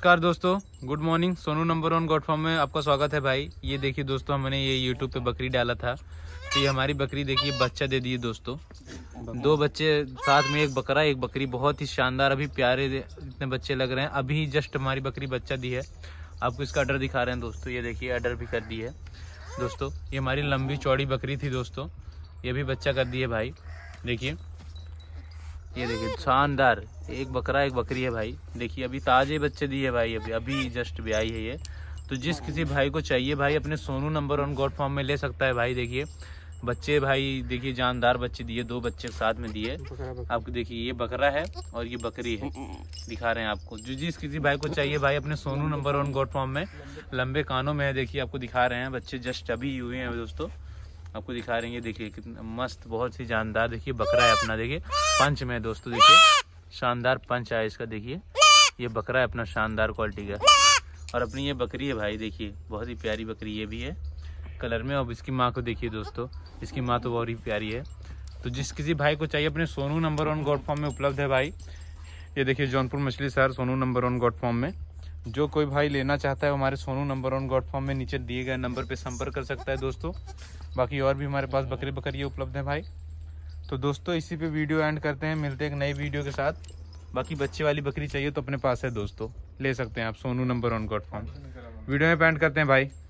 नमस्कार दोस्तों good morning Sonu number one goat farm में आपका स्वागत है भाई ये देखिए दोस्तों हमने ये यूट्यूब पे बकरी डाला था तो ये हमारी बकरी देखिए बच्चा दे दिए दोस्तों दो बच्चे साथ में एक बकरा एक बकरी बहुत ही शानदार अभी प्यारे इतने बच्चे लग रहे हैं अभी जस्ट हमारी बकरी बच्चा दी है आपको इसका ऑर्डर दिखा रहे हैं दोस्तों ये देखिए ऑर्डर भी कर दी है दोस्तों ये हमारी लंबी चौड़ी बकरी थी दोस्तों ये भी बच्चा कर दी है भाई देखिए ये देखिए शानदार एक बकरा एक बकरी है भाई देखिए अभी ताज़े बच्चे दिए भाई अभी अभी जस्ट भी आई है ये तो जिस किसी भाई को चाहिए भाई अपने Sonu number one goat farm में ले सकता है भाई देखिए बच्चे भाई देखिए जानदार बच्चे दिए दो बच्चे साथ में दिए आपको देखिए ये बकरा है और ये बकरी है दिखा रहे हैं आपको जो जिस किसी भाई को चाहिए भाई अपने Sonu number one goat farm में लंबे कानों में है देखिए आपको दिखा रहे हैं बच्चे जस्ट अभी हुए हैं दोस्तों आपको दिखा रहे हैं देखिए कितना मस्त बहुत ही जानदार देखिए बकरा है अपना देखिए पंच में दोस्तों देखिए शानदार पंच है इसका देखिए ये बकरा है अपना शानदार क्वालिटी का और अपनी ये बकरी है भाई देखिए बहुत ही प्यारी बकरी ये भी है कलर में अब इसकी माँ को देखिए दोस्तों इसकी माँ तो बहुत ही प्यारी है तो जिस किसी भाई को चाहिए अपने Sonu number one goat farm में उपलब्ध है भाई ये देखिए Jaunpur Machhli Shahar Sonu number one goat farm में जो कोई भाई लेना चाहता है हमारे Sonu number one goat farm में नीचे दिए गए नंबर पे संपर्क कर सकता है दोस्तों बाकी और भी हमारे पास बकरी बकरी उपलब्ध हैं भाई तो दोस्तों इसी पे वीडियो एंड करते हैं मिलते हैं एक नई वीडियो के साथ बाकी बच्चे वाली बकरी चाहिए तो अपने पास है दोस्तों ले सकते हैं आप Sonu number one goat farm video में पेंट करते हैं भाई